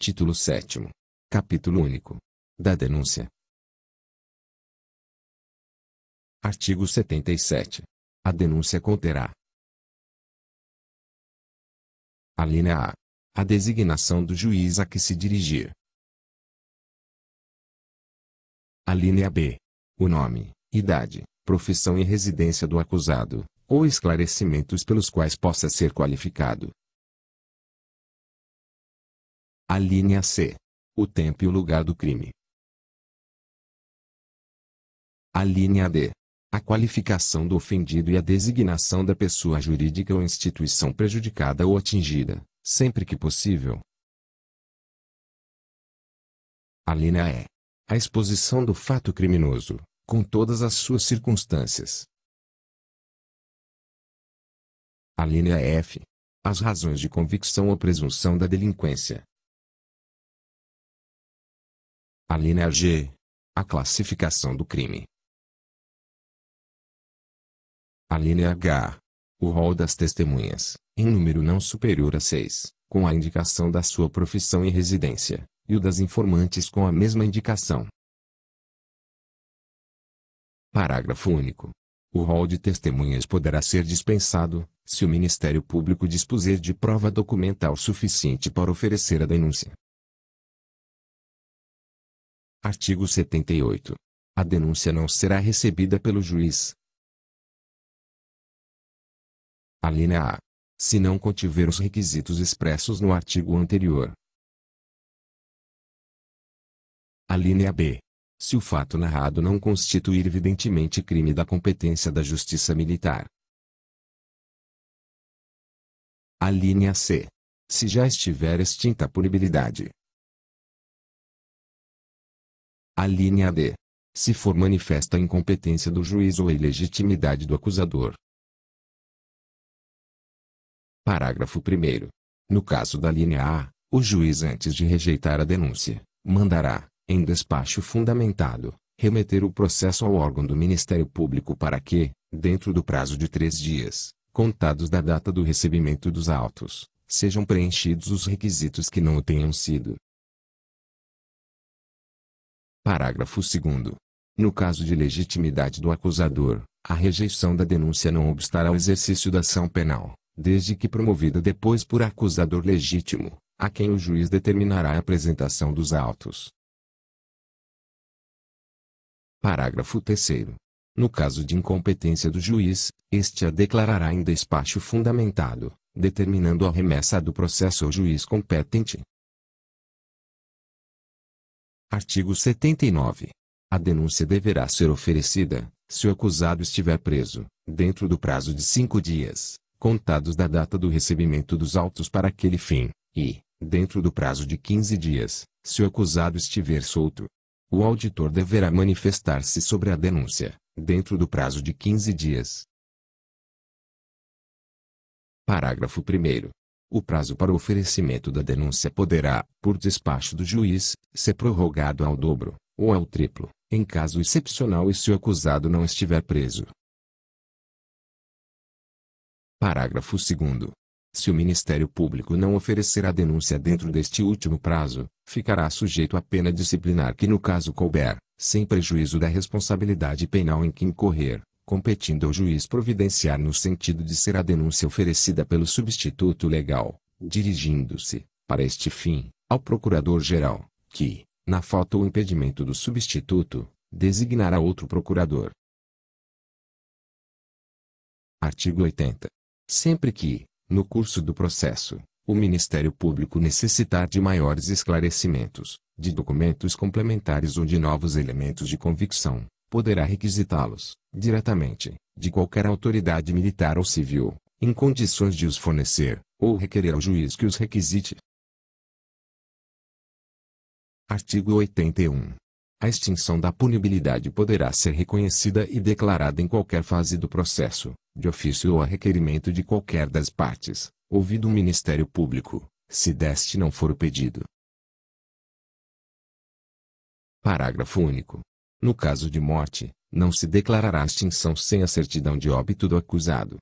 Título 7. Capítulo único. Da denúncia. Artigo 77. A denúncia conterá. Alínea A. A designação do juiz a que se dirigir. Alínea B. O nome, idade, profissão e residência do acusado, ou esclarecimentos pelos quais possa ser qualificado, linha C. O tempo e o lugar do crime. linha D. A qualificação do ofendido e a designação da pessoa jurídica ou instituição prejudicada ou atingida, sempre que possível. linha E. A exposição do fato criminoso, com todas as suas circunstâncias. linha F. As razões de convicção ou presunção da delinquência, A linha G. A classificação do crime. A linha H. O rol das testemunhas, em número não superior a seis, com a indicação da sua profissão e residência, e o das informantes com a mesma indicação. Parágrafo único. O rol de testemunhas poderá ser dispensado, se o Ministério Público dispuser de prova documental suficiente para oferecer a denúncia. Artigo 78. A denúncia não será recebida pelo juiz. Alínea A. Se não contiver os requisitos expressos no artigo anterior. Alínea B. Se o fato narrado não constituir evidentemente crime da competência da Justiça Militar. Alínea C. Se já estiver extinta a punibilidade, a linha D. Se for manifesta a incompetência do juiz ou a ilegitimidade do acusador. Parágrafo 1. No caso da linha A, o juiz, antes de rejeitar a denúncia, mandará, em despacho fundamentado, remeter o processo ao órgão do Ministério Público para que, dentro do prazo de três dias, contados da data do recebimento dos autos, sejam preenchidos os requisitos que não o tenham sido, Parágrafo 2 No caso de legitimidade do acusador, a rejeição da denúncia não obstará ao exercício da ação penal, desde que promovida depois por acusador legítimo, a quem o juiz determinará a apresentação dos autos. Parágrafo 3 No caso de incompetência do juiz, este a declarará em despacho fundamentado, determinando a remessa do processo ao juiz competente, Artigo 79. A denúncia deverá ser oferecida, se o acusado estiver preso, dentro do prazo de cinco dias, contados da data do recebimento dos autos para aquele fim, e, dentro do prazo de 15 dias, se o acusado estiver solto. O auditor deverá manifestar-se sobre a denúncia, dentro do prazo de 15 dias. Parágrafo 1. O prazo para o oferecimento da denúncia poderá, por despacho do juiz, ser prorrogado ao dobro, ou ao triplo, em caso excepcional e se o acusado não estiver preso. Parágrafo 2. Se o Ministério Público não oferecer a denúncia dentro deste último prazo, ficará sujeito à pena disciplinar que no caso couber, sem prejuízo da responsabilidade penal em que incorrer competindo ao juiz providenciar no sentido de ser a denúncia oferecida pelo substituto legal, dirigindo-se, para este fim, ao procurador-geral, que, na falta ou impedimento do substituto, designará outro procurador. Artigo 80. Sempre que, no curso do processo, o Ministério Público necessitar de maiores esclarecimentos, de documentos complementares ou de novos elementos de convicção, poderá requisitá-los, diretamente, de qualquer autoridade militar ou civil, em condições de os fornecer, ou requerer ao juiz que os requisite. Artigo 81. A extinção da punibilidade poderá ser reconhecida e declarada em qualquer fase do processo, de ofício ou a requerimento de qualquer das partes, ouvido o Ministério Público, se deste não for o pedido. Parágrafo único. No caso de morte, não se declarará extinção sem a certidão de óbito do acusado.